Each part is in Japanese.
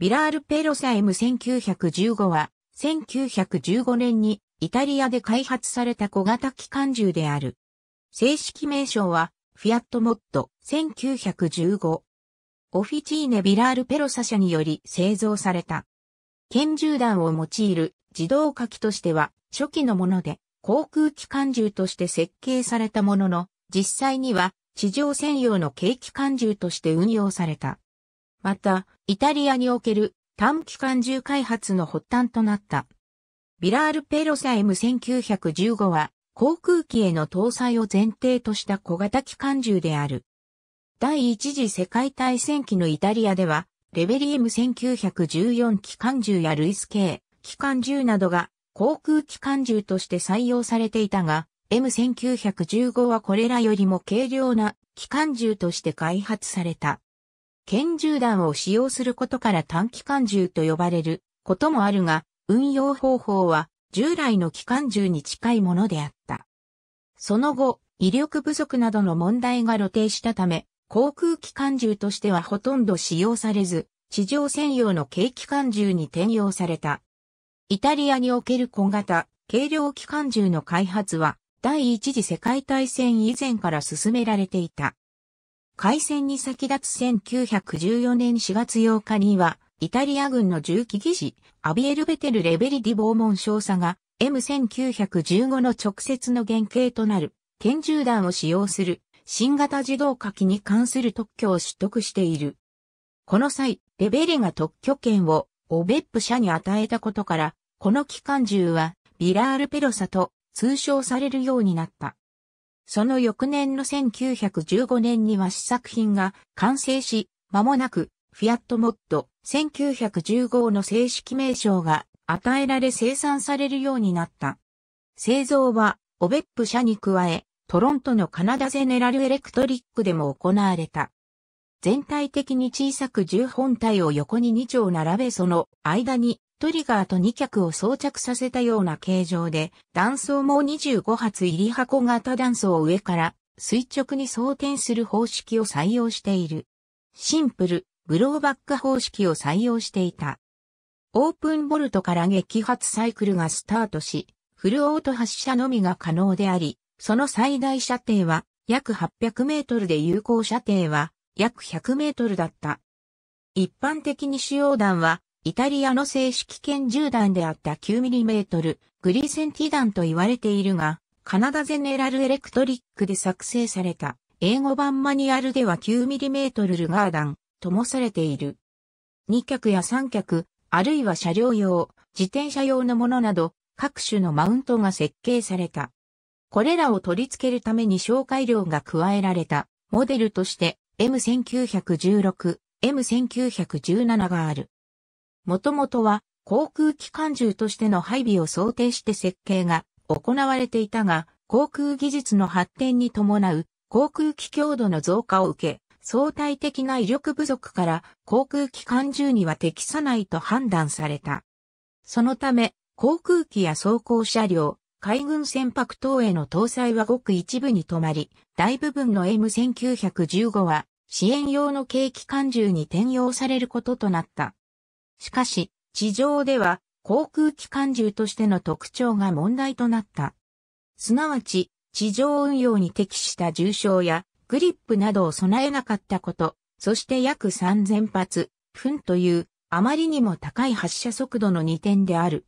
ビラール・ペロサ M1915 は、1915年にイタリアで開発された小型機関銃である。正式名称は、フィアットモット1915。オフィチーネ・ビラール・ペロサ社により製造された。拳銃弾を用いる自動火器としては初期のもので、航空機関銃として設計されたものの、実際には地上専用の軽機関銃として運用された。また、イタリアにおける短期間銃開発の発端となった。ビラール・ペロサ M1915 は航空機への搭載を前提とした小型機関銃である。第一次世界大戦期のイタリアでは、レベリ M1914 機関銃やルイス系機関銃などが航空機関銃として採用されていたが、M1915 はこれらよりも軽量な機関銃として開発された。拳銃弾を使用することから短機関銃と呼ばれることもあるが、運用方法は従来の機関銃に近いものであった。その後、威力不足などの問題が露呈したため、航空機関銃としてはほとんど使用されず、地上専用の軽機関銃に転用された。イタリアにおける小型、軽量機関銃の開発は、第一次世界大戦以前から進められていた。開戦に先立つ1914年4月8日には、イタリア軍の重機技師、アビエル・ベテル・レベリディモン少佐が、M1915 の直接の原型となる、拳銃弾を使用する、新型自動火器に関する特許を取得している。この際、レベリが特許権を、オベップ社に与えたことから、この機関銃は、ビラール・ペロサと通称されるようになった。その翌年の1915年には試作品が完成し、間もなく、フィアットモッド1 9 1 5の正式名称が与えられ生産されるようになった。製造は、オベップ社に加え、トロントのカナダゼネラルエレクトリックでも行われた。全体的に小さく10本体を横に2丁並べその間にトリガーと2脚を装着させたような形状で、断層も25発入り箱型断層を上から垂直に装填する方式を採用している。シンプル、ブローバック方式を採用していた。オープンボルトから激発サイクルがスタートし、フルオート発射のみが可能であり、その最大射程は約800メートルで有効射程は約100メートルだった。一般的に使用弾はイタリアの正式拳銃弾であった 9mm グリセンティ弾と言われているが、カナダゼネラルエレクトリックで作成された英語版マニュアルでは 9mm ルガー弾ともされている。2脚や3脚、あるいは車両用、自転車用のものなど各種のマウントが設計された。これらを取り付けるために紹介量が加えられたモデルとして M1916、M1917 がある。もともとは航空機関銃としての配備を想定して設計が行われていたが、航空技術の発展に伴う航空機強度の増加を受け、相対的な威力不足から航空機関銃には適さないと判断された。そのため、航空機や装甲車両、海軍船舶等への搭載はごく一部に止まり、大部分の M1915 は支援用の軽機関銃に転用されることとなった。しかし、地上では航空機関銃としての特徴が問題となった。すなわち、地上運用に適した重傷やグリップなどを備えなかったこと、そして約3000発、分というあまりにも高い発射速度の2点である。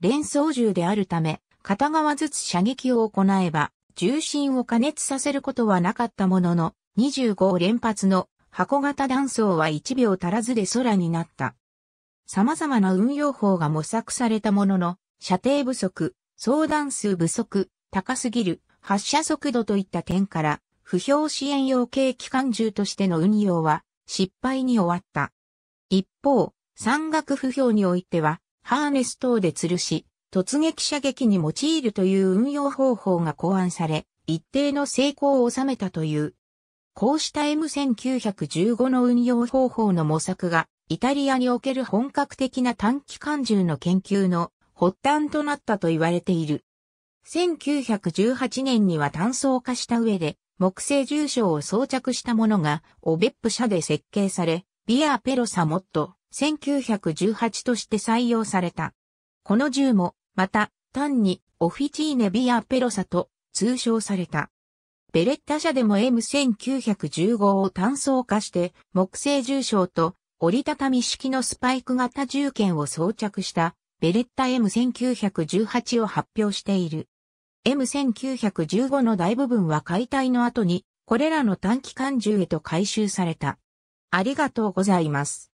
連装銃であるため、片側ずつ射撃を行えば、重心を加熱させることはなかったものの、25連発の箱型弾倉は1秒足らずで空になった。様々な運用法が模索されたものの、射程不足、相談数不足、高すぎる、発射速度といった点から、不評支援用系機関銃としての運用は失敗に終わった。一方、山岳不評においては、ハーネス等で吊るし、突撃射撃に用いるという運用方法が考案され、一定の成功を収めたという。こうした M1915 の運用方法の模索がイタリアにおける本格的な短期間銃の研究の発端となったと言われている。1918年には単層化した上で、木製銃賞を装着したものが、オベップ社で設計され、ビアペロサモット、1918として採用された。この銃も、また、単に、オフィチーネビアペロサと通称された。ベレッタ社でも M1915 を単層化して、木製重傷と折りたたみ式のスパイク型銃剣を装着したベレッタ M1918 を発表している。M1915 の大部分は解体の後にこれらの短期間銃へと回収された。ありがとうございます。